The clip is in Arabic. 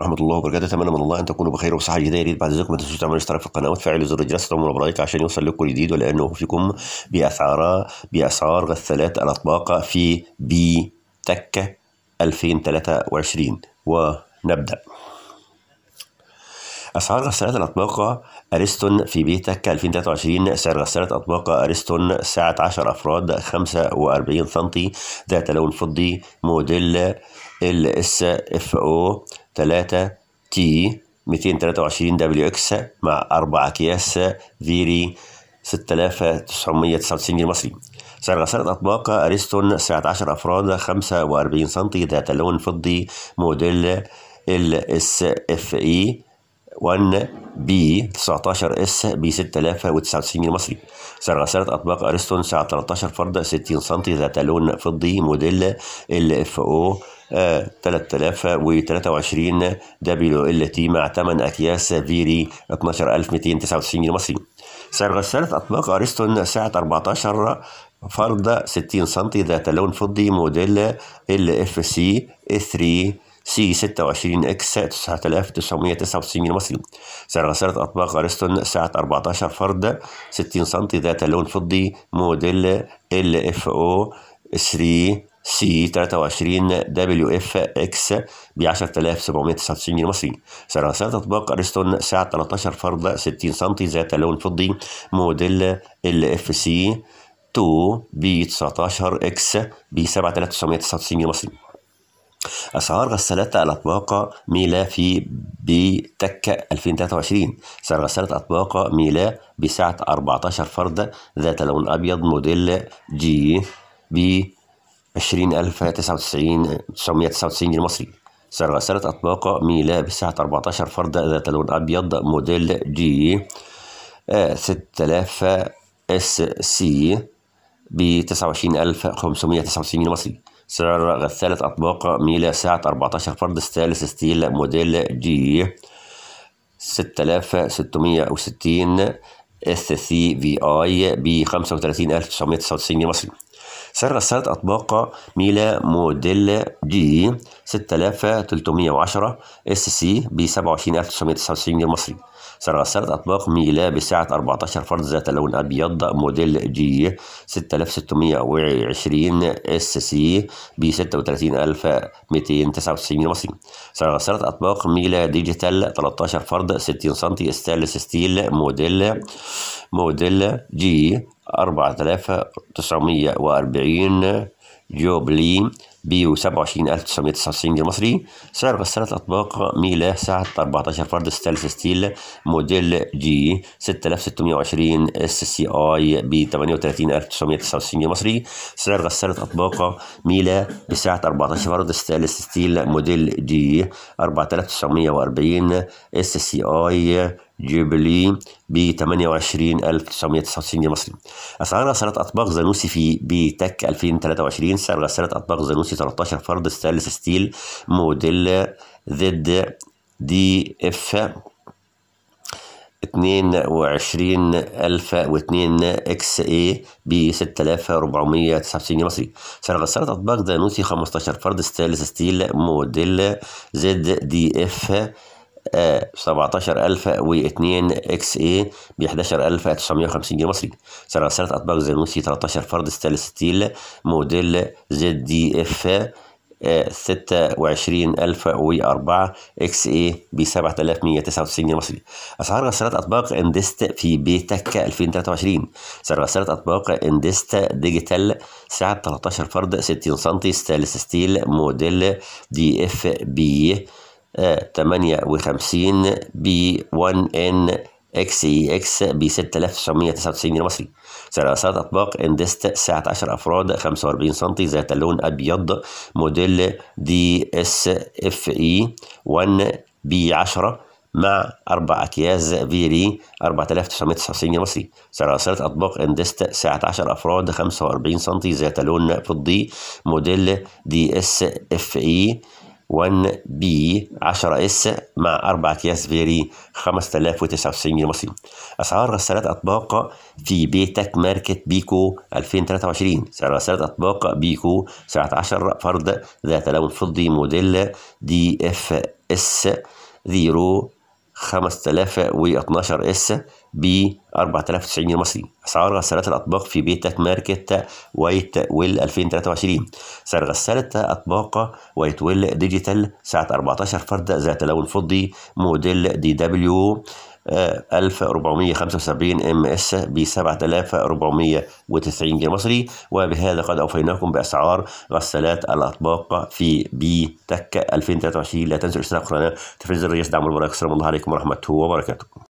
ورحمة الله وبركاته أتمنى من الله أن تكونوا بخير وصحة جديدة يا ريت بعد إذنكم ما تنسوش تعملوا اشتراك في القناة وتفعلوا زر الجرس وتعملوا برايك عشان يوصل لكم جديد ولأنه فيكم بأسعار بأسعار غسالات الأطباق في بي تك 2023 ونبدأ أسعار غسالات الأطباق أريستون في بيتك 2023 سعر غسالة أطباق أريستون سعة 10 أفراد 45 سم ذات لون فضي موديل ال اس اف او 3 تي 223 دبليو اكس مع 4 اكياس فيري 6999 جنيه مصري سعر غسالة أطباق أريستون 10 أفراد 45 سم ذات لون فضي موديل ال اس اف اي 1 بي 19 اس ب 6099 جنيه مصري سعر غسالة أطباق أريستون سعة 13 فرد 60 سم ذات لون فضي موديل ال اف او 3023 آه، دبليو ال تي مع 8 اكياس فيري 12299 جنيه مصري سعر غسالة أطباق أريستون سعة 14 فرد 60 سم ذات لون فضي موديل ال اف سي 3 سي 26 اكس 9999 جنيه مصري سعر غسالة أطباق أريستون سعة 14 فرد 60 سم ذات لون فضي موديل ال اف او 3 سي 23 دبليو اف اكس ب 10799 جنيه مصري سعر سعر اطباق ارستون سعة 13 فرد 60 سم ذات لون فضي موديل ال اف سي 2 ب 19 اكس ب 7999 جنيه مصري أسعار غسالات الأطباق ميلا في بتك 2023 سعر غسالة أطباق ميلا بسعة 14 فرد ذات لون أبيض موديل جي بي عشرين ألف تسعة وتسعين تسعمية تسعة وتسعين جنيه مصري سعر غسالة أطباق ميلا بسعة أربعتاشر فردة ذات لون أبيض موديل جي آه، ستة آلاف اس سي بتسعة وعشرين ألف خمسمية تسعة وتسعين جنيه مصري سعر غسالة أطباق ميلا سعة أربعتاشر فرد ستانلس ستيل موديل جي ستة آلاف ستمية وستين اس سي في اي ب 35999 جنيه مصري سعر غسالة أطباق ميلا موديل دي 6310 اس سي ب 27999 جنيه مصري سلسلة أطباق ميلا بسعة 14 فرد ذات لون أبيض موديل جي 6620 اس سي ب 36299 مصري سلسلة أطباق ميلا ديجيتال 13 فرد 60 سم ستانلس ستيل موديل موديل جي 4940 جوبلي بيو 27999 جنيه مصري سعر غسالة أطباق ميلا سعة 14 فرد ستانلس ستيل موديل جي 6620 اس سي اي ب 38999 جنيه مصري سعر غسالة أطباق ميلا بسعة 14 فرد ستانلس ستيل موديل جي 4940 اس سي اي جيبلي ب 28999 جنيه مصري اسعار غسالات اطباق زانوسي في بي تك 2023 سعر غسالة اطباق زانوسي 13 فرد ستانلس ستيل موديل زد دي اف 22002 اكس اي ب 6499 جنيه مصري سعر غسالة اطباق زانوسي 15 فرد ستانلس ستيل موديل زد دي اف 17002 اكس اي ب 11950 جنيه مصري سعر سلسلة أطباق زانوسي 13 فرد ستانلس ستيل موديل زد دي اف 26004 آه، إكس إي ب 7199 جنيه مصري أسعار غسالات أطباق إندست في بيتك 2023 سعر غسالات أطباق إندست ديجيتال سعة 13 فرد 60 سم ستانلس ستيل موديل دي إف بي إيه 58 ب 1 ان اكس اي اكس ب 6999 جنيه مصري سعر عشرة اطباق اندست سعة 10 افراد 45 سم ذات لون ابيض موديل دي اس اف اي 1 بي 10 مع أربع أكياس فيري 4999 جنيه مصري سعر عصيرة أطباق اندست سعة 10 أفراد 45 سم ذات لون فضي موديل دي اس اف اي 1B 10S مع 4 أكياس فيري 5099 جنيه مصري أسعار غسالات أطباق في بيتك ماركت بيكو 2023 سعر غسالات أطباق بيكو 17 فرد ذات لون فضي موديل دي اف اس 0 5012 اس ب 4090 جنيه مصري اسعار غسالات الاطباق في بيتك ماركت وايت ويل 2023 سعر غساله اطباق وايت ويل ديجيتال سعه 14 فرد ذات لون فضي موديل دي دبليو 1475 ام اس ب 7490 جنيه مصري وبهذا قد اوفيناكم باسعار غسالات الاطباق في بي تك 2023 لا تنسوا الاشتراك في القناه تفعيل زر الجرس دعم المباراه السلام الله عليكم ورحمه الله وبركاته